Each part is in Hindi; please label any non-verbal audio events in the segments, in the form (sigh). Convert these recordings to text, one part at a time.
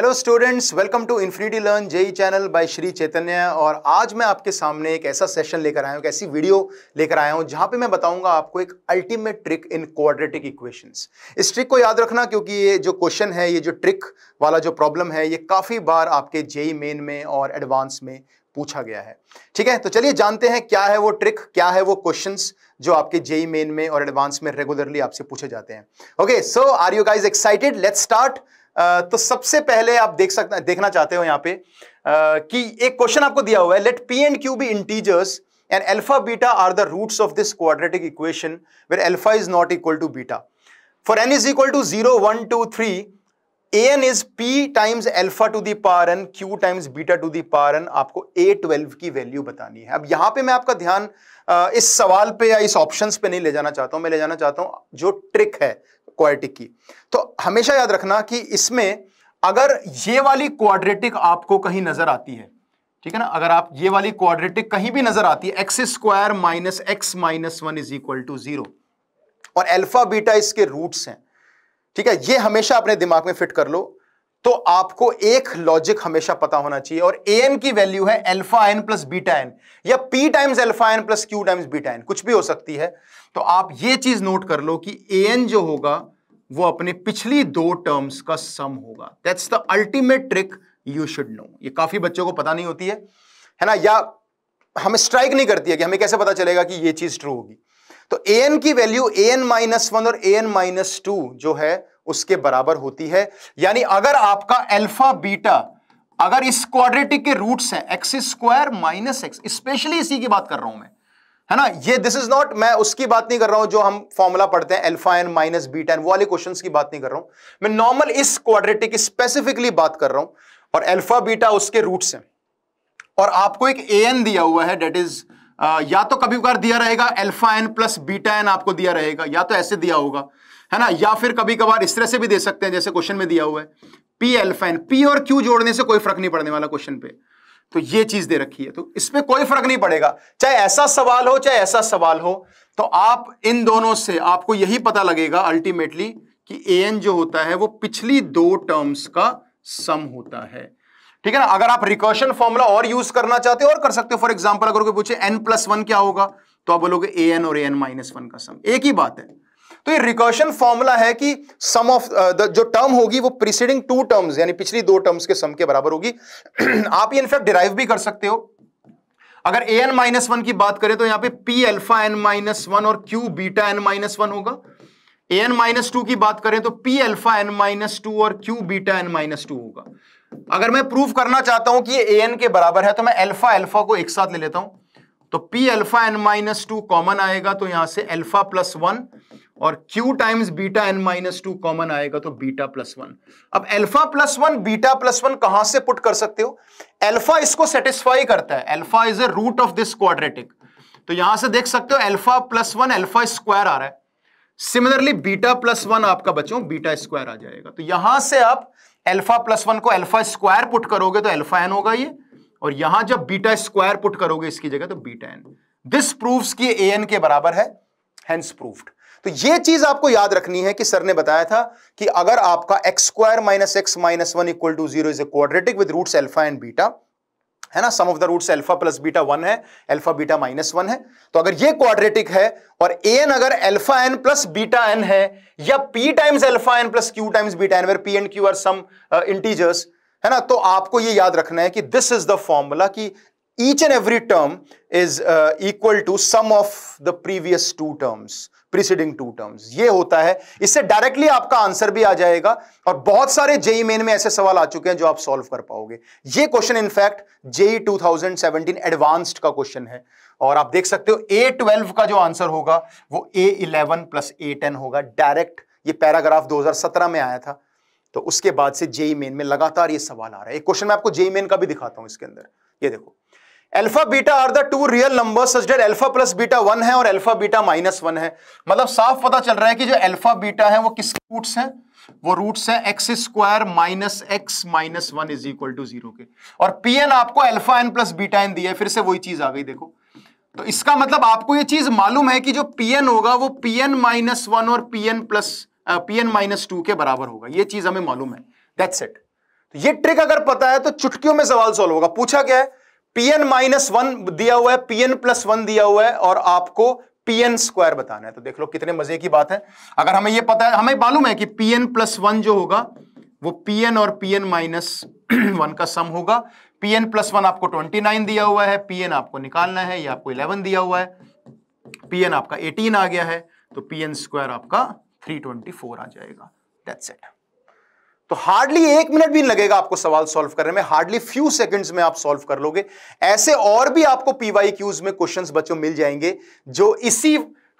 hello students welcome to infinity learn JEE channel by Shri Chaitanya और आज मैं आपके सामने एक ऐसा सेशन लेकर आया हूँ एक ऐसी वीडियो लेकर आया हूँ जहाँ पे मैं बताऊंगा आपको एक ultimate trick in quadratic equations इस ट्रिक को याद रखना क्योंकि ये जो क्वेश्चन है ये जो ट्रिक वाला जो प्रॉब्लम है ये काफ़ी बार आपके जेई मेन e में और एडवांस में पूछा गया है ठीक है तो चलिए जानते हैं क्या है वो ट्रिक क्या है वो क्वेश्चन जो आपके जेई मेन e e में और एडवांस में रेगुलरली आपसे पूछे जाते हैं okay so are you guys excited let start तो सबसे पहले आप देख सकते देखना चाहते हो यहां पे uh, कि एक क्वेश्चन आपको दिया हुआ है let p and q be integers and alpha beta are the roots of this quadratic equation where alpha is not equal to beta for n is equal to zero one two three n is p times alpha to the power n q times beta to the power n आपको ए ट्वेल्व की वैल्यू बतानी है अब यहां पे मैं आपका ध्यान इस सवाल पे या इस ऑप्शंस पे नहीं ले जाना चाहता हूं मैं ले जाना चाहता हूं जो ट्रिक है क्वाड्रेटिक की तो हमेशा याद रखना कि इसमें अगर ये वाली क्वाड्रेटिक आपको कहीं नजर आती है ठीक है ना अगर आप ये वाली क्वाड्रेटिक कहीं भी नजर आती है x square minus x minus one is equal to zero और एल्फा बीटा इसके रूट्स हैं ठीक है ये हमेशा अपने दिमाग में फिट कर लो तो आपको एक लॉजिक हमेशा पता होना चाहिए और ए एन की वैल्यू है alpha n plus beta n या p times alpha n plus q times beta n कुछ भी हो सकती है तो आप ये चीज नोट कर लो कि ए एन जो होगा वो अपने पिछली दो टर्म्स का सम होगा that's the ultimate trick you should know ये काफी बच्चों को पता नहीं होती है है ना या हमें स्ट्राइक नहीं करती है कि हमें कैसे पता चलेगा कि ये चीज ट्रू होगी तो ए एन की value a n minus one और ए एन माइनस टू जो है उसके बराबर होती है यानी अगर आपका अल्फा बीटा अगर इस क्वाड्रेटिक के रूट्स हैं x square minus x specially इसी की बात कर रहा हूं मैं है ना ये दिस इज नॉट मैं उसकी बात नहीं कर रहा हूं जो हम फॉर्मूला पढ़ते हैं alpha n minus beta n वाले क्वेश्चन की बात नहीं कर रहा हूं मैं नॉर्मल इस क्वाड्रेटिक स्पेसिफिकली बात कर रहा हूं और अल्फा बीटा उसके रूट्स हैं और आपको एक ए एन दिया हुआ है डेट इज या तो कभी कभार दिया रहेगा alpha n plus beta n आपको दिया रहेगा या तो ऐसे दिया होगा है ना या फिर कभी कभार इस तरह से भी दे सकते हैं जैसे क्वेश्चन में दिया हुआ है पी एल्फा एन पी और क्यू जोड़ने से कोई फर्क नहीं पड़ने वाला क्वेश्चन पे तो ये चीज दे रखी है तो इसमें कोई फर्क नहीं पड़ेगा चाहे ऐसा सवाल हो चाहे ऐसा सवाल हो तो आप इन दोनों से आपको यही पता लगेगा अल्टीमेटली कि ए एन जो होता है वो पिछली दो टर्म्स का सम होता है ठीक है ना अगर आप रिकर्शन फॉर्मुला और यूज करना चाहते हो और कर सकते हो फॉर एग्जाम्पल अगर कोई पूछे एन प्लस वन क्या होगा तो आप बोलोगे ए एन और ए एन माइनस वन का सम एक ही बात है तो ये रिकर्शन फॉर्मूला है कि सम ऑफ uh, जो टर्म होगी वो प्रीसीडिंग टू टर्म्स यानी पिछली दो टर्म्स के सम के बराबर होगी (clears throat) आप ये इनफैक्ट डिराइव भी कर सकते हो अगर ए एन माइनस वन की बात करें तो यहां पे p alpha n minus one और q beta n minus one होगा ए एन माइनस टू की बात करें तो p alpha n minus two और q beta n minus two होगा अगर मैं प्रूफ करना चाहता हूं कि ये ए एन के बराबर है तो मैं अल्फा अल्फा को एक साथ ले लेता हूं तो p alpha n minus two common आएगा तो यहां से अल्फा प्लस वन और q times beta n minus two common आएगा तो बीटा प्लस वन अब alpha plus one beta plus one कहां से पुट कर सकते हो अल्फा इसको सेटिस्फाई करता है alpha is a root of this quadratic तो यहां से देख सकते हो alpha plus one alpha square आ रहा है सिमिलरली बीटा प्लस वन आपका बच्चों बीटा स्क्वायर आ जाएगा तो यहां से आप अल्फा प्लस वन को अल्फा स्क्वायर पुट करोगे तो अल्फा एन होगा ये और यहां जब बीटा स्क्वायर पुट करोगे इसकी जगह तो बीटा एन दिस प्रूफ की ए एन के बराबर है हेंस प्रूफ्ड तो ये चीज आपको याद रखनी है कि सर ने बताया था कि अगर आपका x square minus x minus one equal to zero is a quadratic with roots alpha and beta है ना sum of the roots alpha plus beta one है अल्फा बीटा माइनस वन है तो अगर ये क्वाड्रेटिक है और ए एन अगर alpha n plus beta n है या p times alpha n plus q times beta n where p and q are some integers है ना तो आपको ये याद रखना है कि दिस इज द फॉर्मूला कि each and every term is uh, equal to sum of the previous two terms preceding two terms ये होता है इससे डायरेक्टली आपका आंसर भी आ जाएगा और बहुत सारे जेई मेन e में ऐसे सवाल आ चुके हैं जो आप सॉल्व कर पाओगे ये in fact JE 2017 advanced का question है और आप देख सकते हो A12 का जो आंसर होगा वो A11 प्लस A10 होगा डायरेक्ट ये पैराग्राफ 2017 में आया था तो उसके बाद से जेई मेन e में लगातार ये सवाल आ रहा है एक क्वेश्चन मैं आपको जेई मेन e का भी दिखाता हूं इसके अंदर ये देखो alpha beta are the two real number such that alpha plus beta one है और अल्फा बीटा माइनस वन है मतलब साफ पता चल रहा है कि जो अल्फा बीटा है वो किस रूट्स हैं वो रूट्स हैं x square minus x minus one is equal to zero के और पी एन आपको alpha n plus beta n दिया है फिर से वही चीज आ गई देखो तो इसका मतलब आपको ये चीज मालूम है कि जो पी एन होगा वो पी एन माइनस वन और p n plus p n minus two के बराबर होगा ये चीज हमें मालूम है दैट्स इट तो ये ट्रिक अगर पता है तो चुटकियों में सवाल सॉल्व होगा पूछा क्या है पीएन माइनस वन दिया हुआ है पीएन प्लस वन दिया हुआ है और आपको पीएन स्क्वायर बताना है तो देख लो कितने मजे की बात है अगर हमें यह पता है हमें मालूम है कि पीएन प्लस वन जो होगा वो पीएन और पीएन माइनस वन का सम होगा पीएन प्लस वन आपको ट्वेंटी नाइन दिया हुआ है पीएन आपको निकालना है या आपको इलेवन दिया हुआ है पीएन आपका एटीन आ गया है तो पीएन स्क्वायर आपका थ्री ट्वेंटी फोर आ जाएगा दैट्स इट तो हार्डली एक मिनट भी लगेगा आपको सवाल सॉल्व करने में हार्डली फ्यू सेकंड्स में आप सॉल्व कर लोगे ऐसे और भी आपको पीवाई क्यूज में क्वेश्चन बच्चों मिल जाएंगे जो इसी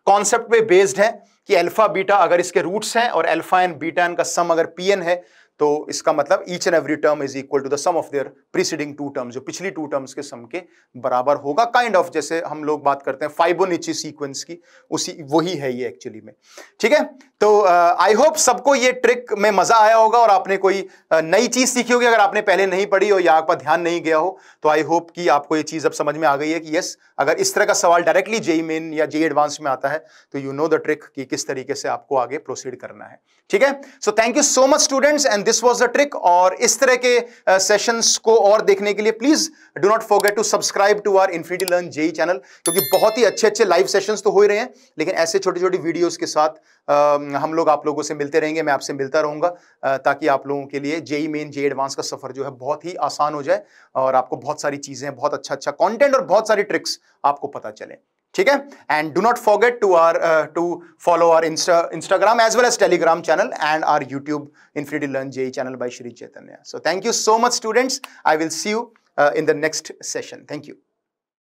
कॉन्सेप्ट पे बेस्ड है कि अल्फा बीटा अगर इसके रूट्स हैं और अल्फा एंड बीटा एन का सम अगर पी है तो इसका मतलब each and every term is equal to the sum of their preceding two terms जो पिछली टू टर्म्स के सम के बराबर होगा काइंड kind ऑफ of, जैसे हम लोग बात करते हैं फाइबोनिची सीक्वेंस की उसी वही है ये एक्चुअली में ठीक है तो आई uh, होप सबको ये ट्रिक में मजा आया होगा और आपने कोई uh, नई चीज सीखी होगी अगर आपने पहले नहीं पढ़ी हो या आप ध्यान नहीं गया हो तो आई होप कि आपको ये चीज अब समझ में आ गई है कि यस अगर इस तरह का सवाल डायरेक्टली जेई मेन या जेई एडवांस में आता है तो यू नो द ट्रिक कि किस तरीके से आपको आगे प्रोसीड करना है ठीक है so thank you so much students and this was the trick और इस तरह के uh, को और देखने के लिए please do not forget to subscribe to our infinity learn JEE channel क्योंकि बहुत ही अच्छे अच्छे लाइव सेशन तो हो ही रहे हैं लेकिन ऐसे छोटी छोटी वीडियोज के साथ uh, हम लोग आप लोगों से मिलते रहेंगे मैं आपसे मिलता रहूंगा ताकि आप लोगों के लिए जेई मेन जे एडवांस का सफर जो है बहुत ही आसान हो जाए और आपको बहुत सारी चीजें बहुत अच्छा अच्छा कॉन्टेंट और बहुत सारी ट्रिक्स आपको पता चले ठीक है and do not forget to our to follow our Instagram as well as Telegram channel and our YouTube infinity learn JEE channel by Shri Chaitanya so thank you so much students I will see you in the next session thank you